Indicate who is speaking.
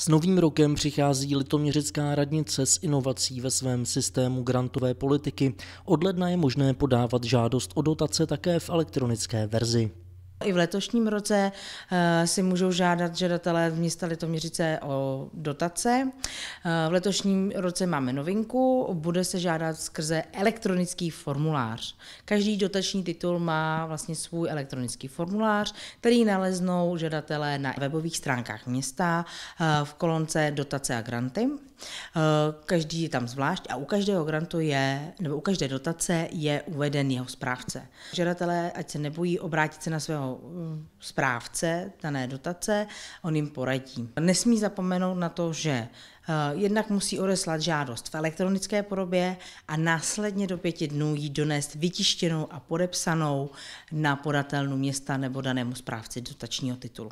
Speaker 1: S novým rokem přichází litoměřická radnice s inovací ve svém systému grantové politiky. Od ledna je možné podávat žádost o dotace také v elektronické verzi.
Speaker 2: I v letošním roce eh, si můžou žádat žadatelé v města Litoměřice o dotace. Eh, v letošním roce máme novinku, bude se žádat skrze elektronický formulář. Každý dotační titul má vlastně svůj elektronický formulář, který naleznou žadatelé na webových stránkách města eh, v kolonce dotace a granty. Eh, každý je tam zvlášť a u každého grantu je, nebo u každé dotace je uveden jeho správce. Žadatelé, ať se nebojí obrátit se na svého eh, správce dané dotace, on jim poradí. Nesmí zapomenout na to, že eh, jednak musí odeslat žádost v elektronické podobě a následně do pěti dnů ji donést vytištěnou a podepsanou na podatelnu města nebo danému správci dotačního titulu.